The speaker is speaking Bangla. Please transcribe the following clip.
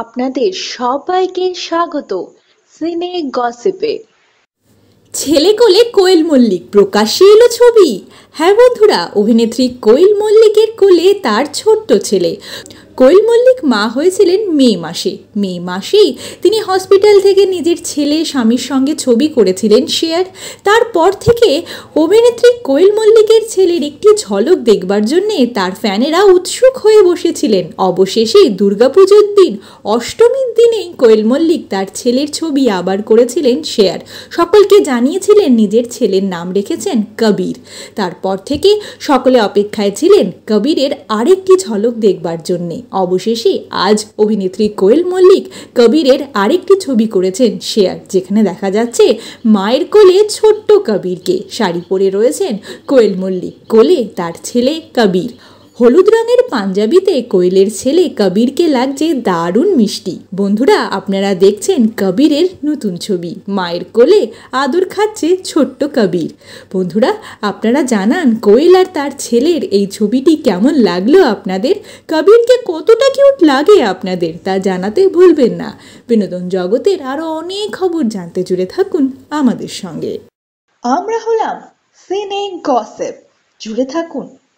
আপনাদের সবাইকে স্বাগত সিনে গসিপে ছেলে কোলে কোয়েল মল্লিক প্রকাশ্যে এলো ছবি হ্যাঁ বন্ধুরা অভিনেত্রী কোয়েল মল্লিকের কোলে তার ছোট্ট ছেলে কোয়েল মল্লিক মা হয়েছিলেন মে মাসে মে মাসেই তিনি হসপিটাল থেকে নিজের ছেলে স্বামীর সঙ্গে ছবি করেছিলেন শেয়ার তারপর থেকে অভিনেত্রী কোয়েল মল্লিকের ছেলের একটি ঝলক দেখবার জন্যে তার ফ্যানেরা উৎসুক হয়ে বসেছিলেন অবশেষে দুর্গাপুজোর দিন অষ্টমীর দিনেই কোয়েল মল্লিক তার ছেলের ছবি আবার করেছিলেন শেয়ার সকলকে জানিয়েছিলেন নিজের ছেলের নাম রেখেছেন কবির তারপর থেকে সকলে অপেক্ষায় ছিলেন কবিরের আরেকটি ঝলক দেখবার জন্যে অবশেষে আজ অভিনেত্রী কোয়েল মল্লিক কবিরের আরেকটি ছবি করেছেন শেয়ার যেখানে দেখা যাচ্ছে মায়ের কোলে ছোট্ট কবিরকে শাড়ি পরে রয়েছেন কোয়েল মল্লিক কোলে তার ছেলে কবির হলুদ রঙের পাঞ্জাবিতে কোয়েলের ছেলে কবিরকে লাগছে দারুণ মিষ্টি বন্ধুরা আপনারা দেখছেন কবিরের নতুন ছবি মায়ের কোলে আদর খাচ্ছে ছোট্ট কবির বন্ধুরা আপনারা জানান কোয়েল আর তার ছেলের এই ছবিটি কেমন লাগলো আপনাদের কবিরকে কতটা কিউট লাগে আপনাদের তা জানাতে ভুলবেন না বিনোদন জগতের আরও অনেক খবর জানতে জুড়ে থাকুন আমাদের সঙ্গে আমরা হলাম সিনে গসেপ জুড়ে থাকুন